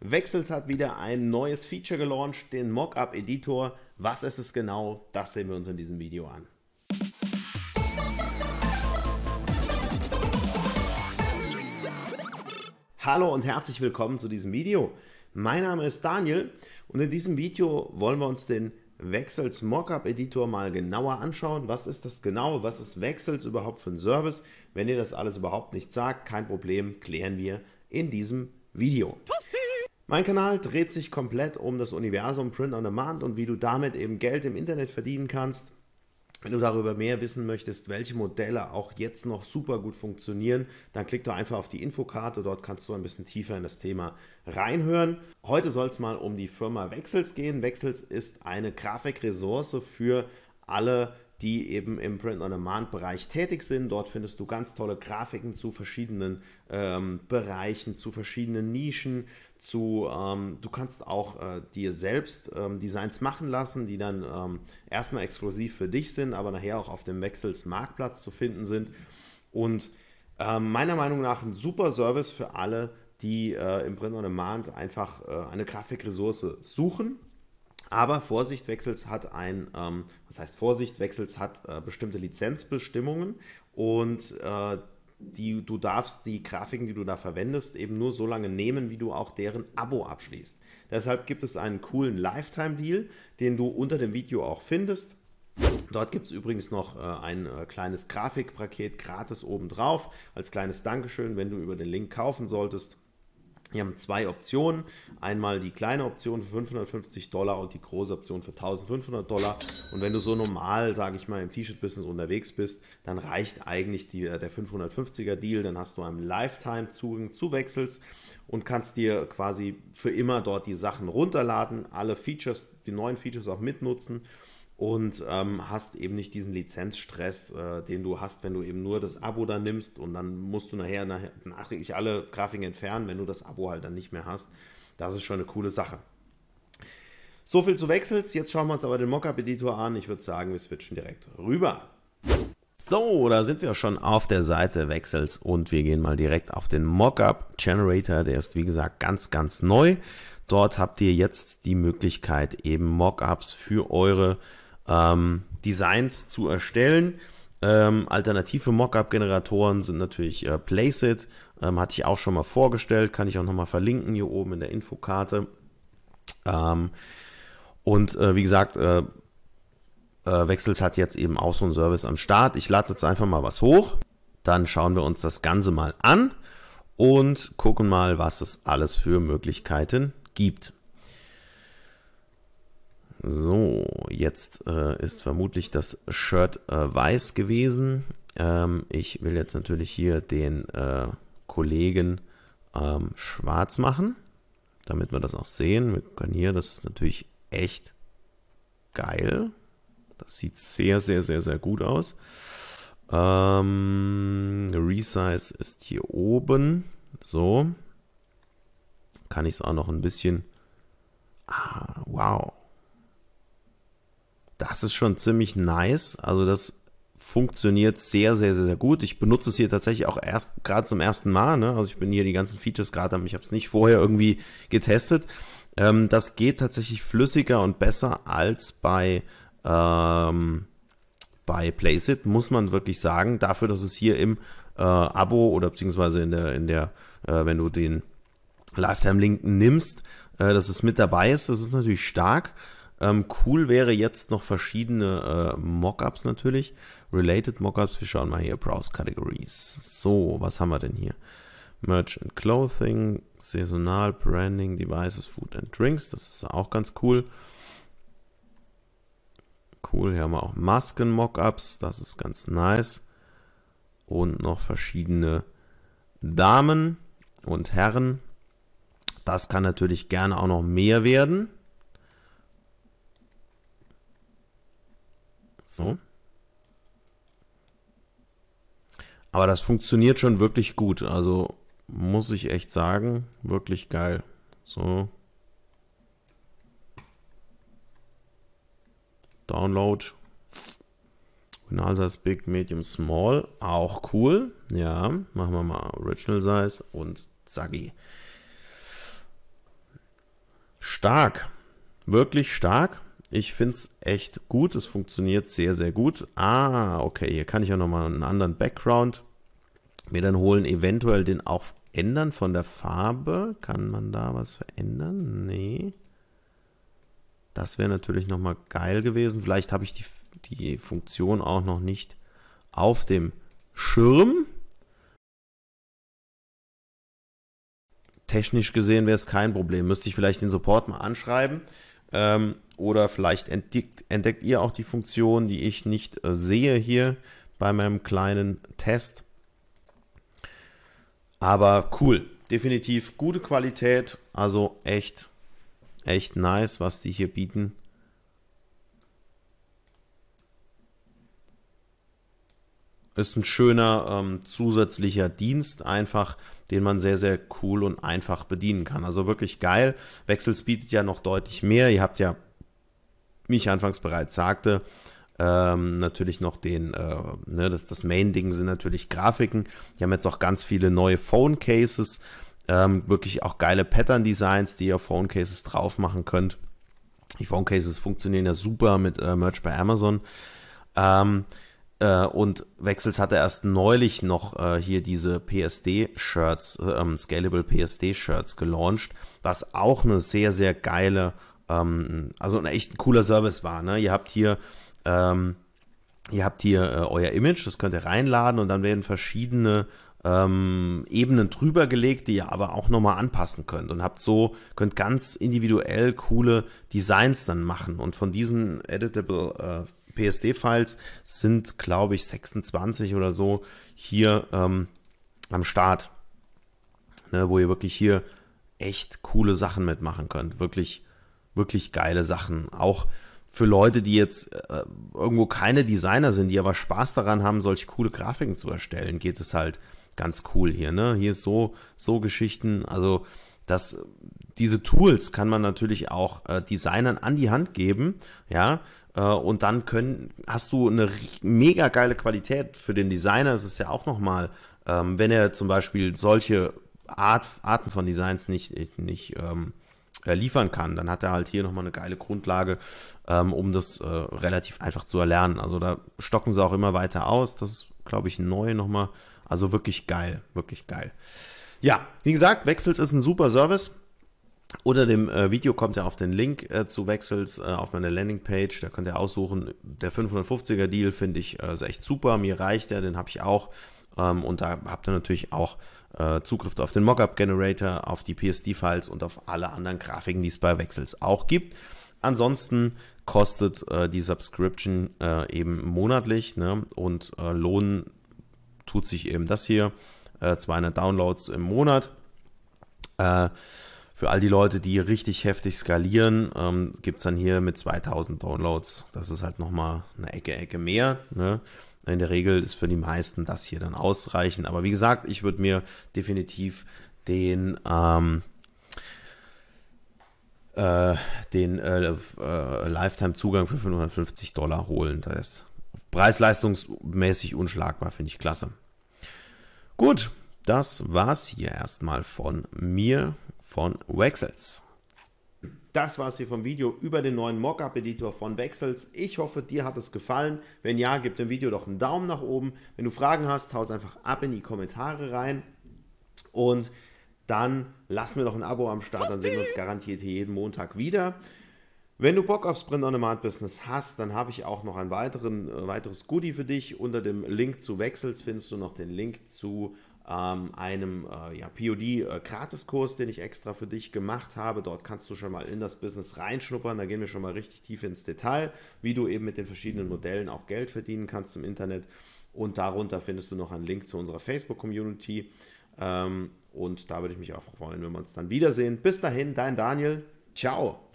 Wechsels hat wieder ein neues Feature gelauncht, den Mockup Editor. Was ist es genau? Das sehen wir uns in diesem Video an. Hallo und herzlich willkommen zu diesem Video. Mein Name ist Daniel und in diesem Video wollen wir uns den Wechsels Mockup Editor mal genauer anschauen. Was ist das genau? Was ist Wechsels überhaupt für ein Service? Wenn ihr das alles überhaupt nicht sagt, kein Problem, klären wir in diesem Video. Video. Mein Kanal dreht sich komplett um das Universum Print on Demand und wie du damit eben Geld im Internet verdienen kannst. Wenn du darüber mehr wissen möchtest, welche Modelle auch jetzt noch super gut funktionieren, dann klick doch einfach auf die Infokarte, dort kannst du ein bisschen tiefer in das Thema reinhören. Heute soll es mal um die Firma Wechsels gehen. Wechsels ist eine Grafikressource für alle die eben im Print-on-Demand-Bereich tätig sind. Dort findest du ganz tolle Grafiken zu verschiedenen ähm, Bereichen, zu verschiedenen Nischen, zu, ähm, du kannst auch äh, dir selbst ähm, Designs machen lassen, die dann ähm, erstmal exklusiv für dich sind, aber nachher auch auf dem Wechsels-Marktplatz zu finden sind. Und äh, meiner Meinung nach ein super Service für alle, die äh, im Print-on-Demand einfach äh, eine Grafikressource suchen aber Vorsicht Wechsels hat ein, ähm, was heißt Vorsicht Wechsels hat äh, bestimmte Lizenzbestimmungen und äh, die, du darfst die Grafiken, die du da verwendest, eben nur so lange nehmen, wie du auch deren Abo abschließt. Deshalb gibt es einen coolen Lifetime-Deal, den du unter dem Video auch findest. Dort gibt es übrigens noch äh, ein äh, kleines Grafikpaket gratis obendrauf als kleines Dankeschön, wenn du über den Link kaufen solltest. Wir haben zwei Optionen. Einmal die kleine Option für 550 Dollar und die große Option für 1500 Dollar. Und wenn du so normal, sage ich mal, im T-Shirt-Business unterwegs bist, dann reicht eigentlich die, äh, der 550er-Deal. Dann hast du einen Lifetime-Zugang zu Wechsels und kannst dir quasi für immer dort die Sachen runterladen, alle Features, die neuen Features auch mitnutzen und ähm, hast eben nicht diesen Lizenzstress, äh, den du hast, wenn du eben nur das Abo da nimmst und dann musst du nachher, nachher nachträglich alle Grafiken entfernen, wenn du das Abo halt dann nicht mehr hast. Das ist schon eine coole Sache. So viel zu Wechsels. Jetzt schauen wir uns aber den Mockup-Editor an. Ich würde sagen, wir switchen direkt rüber. So, da sind wir schon auf der Seite Wechsels und wir gehen mal direkt auf den Mockup Generator. Der ist wie gesagt ganz, ganz neu. Dort habt ihr jetzt die Möglichkeit eben Mockups für eure ähm, Designs zu erstellen. Ähm, alternative Mockup-Generatoren sind natürlich äh, Placeit, ähm, hatte ich auch schon mal vorgestellt, kann ich auch nochmal verlinken hier oben in der Infokarte. Ähm, und äh, wie gesagt, äh, äh, Wechsels hat jetzt eben auch so einen Service am Start. Ich lade jetzt einfach mal was hoch, dann schauen wir uns das Ganze mal an und gucken mal, was es alles für Möglichkeiten gibt. So, jetzt äh, ist vermutlich das Shirt äh, weiß gewesen. Ähm, ich will jetzt natürlich hier den äh, Kollegen ähm, schwarz machen, damit wir das auch sehen. Wir können hier, das ist natürlich echt geil. Das sieht sehr, sehr, sehr, sehr gut aus. Ähm, Resize ist hier oben. So. Kann ich es auch noch ein bisschen... Ah, wow. Das ist schon ziemlich nice. Also das funktioniert sehr, sehr, sehr, sehr gut. Ich benutze es hier tatsächlich auch erst gerade zum ersten Mal. Ne? Also ich bin hier die ganzen Features gerade am, ich habe es nicht vorher irgendwie getestet. Ähm, das geht tatsächlich flüssiger und besser als bei, ähm, bei Placeit, muss man wirklich sagen. Dafür, dass es hier im äh, Abo oder beziehungsweise in der, in der, äh, wenn du den Lifetime-Link nimmst, äh, dass es mit dabei ist, das ist natürlich stark. Ähm, cool wäre jetzt noch verschiedene äh, Mockups natürlich. Related Mockups, wir schauen mal hier, Browse Categories. So, was haben wir denn hier? Merch and Clothing, Saisonal, Branding, Devices, Food and Drinks, das ist auch ganz cool. Cool, hier haben wir auch Masken-Mockups, das ist ganz nice. Und noch verschiedene Damen und Herren. Das kann natürlich gerne auch noch mehr werden. So. Aber das funktioniert schon wirklich gut. Also muss ich echt sagen, wirklich geil. So. Download. Original Size Big, Medium, Small. Auch cool. Ja, machen wir mal Original Size und Zaggi. Stark. Wirklich stark. Ich finde es echt gut. Es funktioniert sehr, sehr gut. Ah, okay. Hier kann ich ja nochmal einen anderen Background mir dann holen. Eventuell den auch ändern von der Farbe. Kann man da was verändern? Nee. Das wäre natürlich nochmal geil gewesen. Vielleicht habe ich die, die Funktion auch noch nicht auf dem Schirm. Technisch gesehen wäre es kein Problem. Müsste ich vielleicht den Support mal anschreiben ähm, oder vielleicht entdeckt, entdeckt, ihr auch die Funktion, die ich nicht äh, sehe hier bei meinem kleinen Test. Aber cool, definitiv gute Qualität, also echt, echt nice, was die hier bieten. ist ein schöner ähm, zusätzlicher Dienst, einfach, den man sehr, sehr cool und einfach bedienen kann. Also wirklich geil. Wechsels bietet ja noch deutlich mehr. Ihr habt ja, wie ich anfangs bereits sagte, ähm, natürlich noch den, äh, ne, das, das Main-Ding sind natürlich Grafiken. Die haben jetzt auch ganz viele neue Phone-Cases. Ähm, wirklich auch geile Pattern-Designs, die ihr Phone-Cases drauf machen könnt. Die Phone-Cases funktionieren ja super mit äh, Merch bei Amazon. Ähm, äh, und Wechsels hatte erst neulich noch äh, hier diese PSD-Shirts, ähm, Scalable PSD-Shirts gelauncht, was auch eine sehr, sehr geile, ähm, also ein echt cooler Service war. Ne? Ihr habt hier. Ähm, ihr habt hier äh, euer Image, das könnt ihr reinladen und dann werden verschiedene ähm, Ebenen drüber gelegt, die ihr aber auch nochmal anpassen könnt und habt so, könnt ganz individuell coole Designs dann machen und von diesen Editable äh, PSD-Files sind, glaube ich, 26 oder so hier ähm, am Start, ne, wo ihr wirklich hier echt coole Sachen mitmachen könnt. Wirklich, wirklich geile Sachen. Auch für Leute, die jetzt äh, irgendwo keine Designer sind, die aber Spaß daran haben, solche coole Grafiken zu erstellen, geht es halt ganz cool hier. Ne? Hier ist so, so Geschichten. Also das, diese Tools kann man natürlich auch äh, Designern an die Hand geben, ja, äh, und dann können, hast du eine mega geile Qualität. Für den Designer ist es ja auch nochmal, ähm, wenn er zum Beispiel solche Art, Arten von Designs nicht, nicht ähm, äh, liefern kann, dann hat er halt hier nochmal eine geile Grundlage, ähm, um das äh, relativ einfach zu erlernen. Also da stocken sie auch immer weiter aus. Das ist, glaube ich, neu nochmal. Also wirklich geil, wirklich geil. Ja, wie gesagt, Wechsels ist ein super Service. Unter dem äh, Video kommt ihr auf den Link äh, zu Wechsels äh, auf meine Landingpage. Da könnt ihr aussuchen. Der 550er Deal finde ich äh, ist echt super. Mir reicht der, den habe ich auch. Ähm, und da habt ihr natürlich auch äh, Zugriff auf den Mockup Generator, auf die PSD-Files und auf alle anderen Grafiken, die es bei Wechsels auch gibt. Ansonsten kostet äh, die Subscription eben monatlich ne? und lohnen tut sich eben das hier. 200 Downloads im Monat. Äh, für all die Leute, die richtig heftig skalieren, ähm, gibt es dann hier mit 2000 Downloads. Das ist halt nochmal eine Ecke, Ecke mehr. Ne? In der Regel ist für die meisten das hier dann ausreichend. Aber wie gesagt, ich würde mir definitiv den, ähm, äh, den äh, äh, Lifetime-Zugang für 550 Dollar holen. Das ist preis-leistungsmäßig unschlagbar, finde ich klasse. Gut, das war's hier erstmal von mir von Wexels. Das war es hier vom Video über den neuen Mockup-Editor von Wexels. Ich hoffe, dir hat es gefallen. Wenn ja, gib dem Video doch einen Daumen nach oben. Wenn du Fragen hast, hau es einfach ab in die Kommentare rein. Und dann lass mir doch ein Abo am Start, dann sehen wir uns garantiert hier jeden Montag wieder. Wenn du Bock auf Sprint on Demand Business hast, dann habe ich auch noch ein äh, weiteres Goodie für dich. Unter dem Link zu Wechsels findest du noch den Link zu ähm, einem äh, ja, POD-Gratiskurs, äh, den ich extra für dich gemacht habe. Dort kannst du schon mal in das Business reinschnuppern. Da gehen wir schon mal richtig tief ins Detail, wie du eben mit den verschiedenen Modellen auch Geld verdienen kannst im Internet. Und darunter findest du noch einen Link zu unserer Facebook-Community. Ähm, und da würde ich mich auch freuen, wenn wir uns dann wiedersehen. Bis dahin, dein Daniel. Ciao.